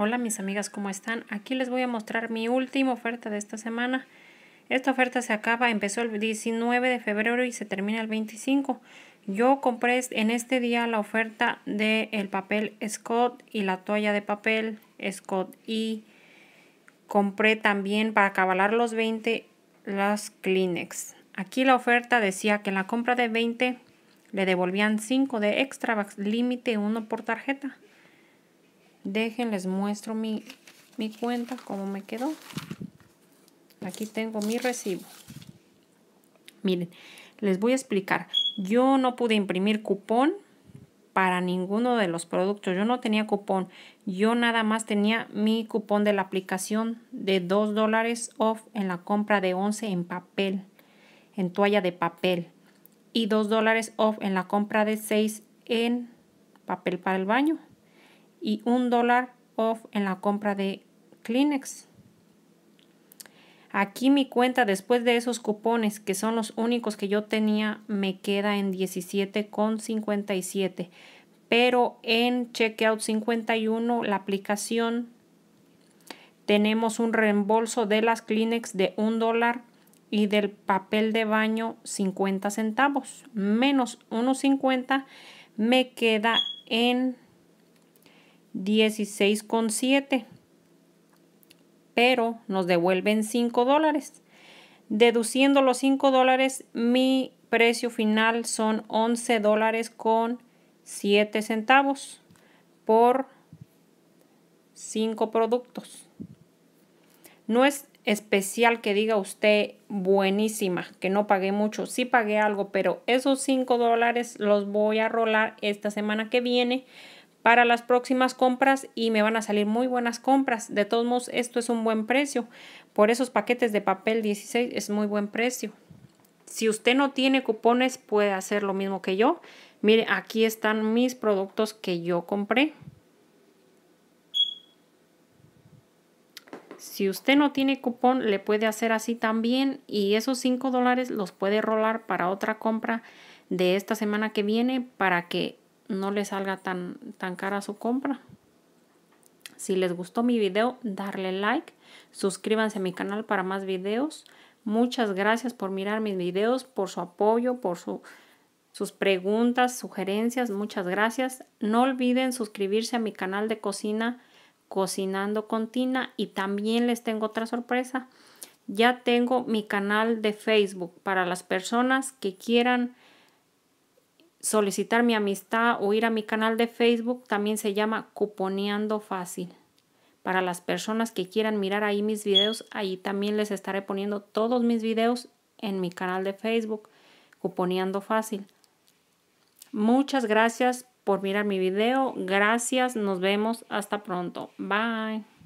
Hola mis amigas, ¿cómo están? Aquí les voy a mostrar mi última oferta de esta semana. Esta oferta se acaba, empezó el 19 de febrero y se termina el 25. Yo compré en este día la oferta del el papel Scott y la toalla de papel Scott y compré también para acabar los 20 las Kleenex. Aquí la oferta decía que en la compra de 20 le devolvían 5 de extra límite 1 por tarjeta. Dejen, les muestro mi, mi cuenta, cómo me quedó. Aquí tengo mi recibo. Miren, les voy a explicar. Yo no pude imprimir cupón para ninguno de los productos. Yo no tenía cupón. Yo nada más tenía mi cupón de la aplicación de 2 dólares off en la compra de 11 en papel, en toalla de papel. Y 2 dólares off en la compra de 6 en papel para el baño y un dólar off en la compra de Kleenex. Aquí mi cuenta después de esos cupones, que son los únicos que yo tenía, me queda en 17,57. Pero en Checkout 51, la aplicación, tenemos un reembolso de las Kleenex de un dólar y del papel de baño 50 centavos. Menos 1,50 me queda en 16,7. Pero nos devuelven 5 dólares. Deduciendo los 5 dólares, mi precio final son 11 dólares con 7 centavos por 5 productos. No es especial que diga usted buenísima, que no pagué mucho, sí pagué algo, pero esos 5 dólares los voy a rolar esta semana que viene para las próximas compras y me van a salir muy buenas compras. De todos modos, esto es un buen precio. Por esos paquetes de papel 16 es muy buen precio. Si usted no tiene cupones, puede hacer lo mismo que yo. Mire, aquí están mis productos que yo compré. Si usted no tiene cupón, le puede hacer así también y esos 5 dólares los puede rolar para otra compra de esta semana que viene para que no les salga tan, tan cara su compra. Si les gustó mi video, darle like, suscríbanse a mi canal para más videos. Muchas gracias por mirar mis videos, por su apoyo, por sus preguntas, sugerencias. Muchas gracias. No olviden suscribirse a mi canal de cocina, Cocinando con Tina. Y también les tengo otra sorpresa. Ya tengo mi canal de Facebook para las personas que quieran solicitar mi amistad o ir a mi canal de Facebook, también se llama Cuponeando Fácil. Para las personas que quieran mirar ahí mis videos, ahí también les estaré poniendo todos mis videos en mi canal de Facebook, Cuponeando Fácil. Muchas gracias por mirar mi video. Gracias, nos vemos. Hasta pronto. Bye.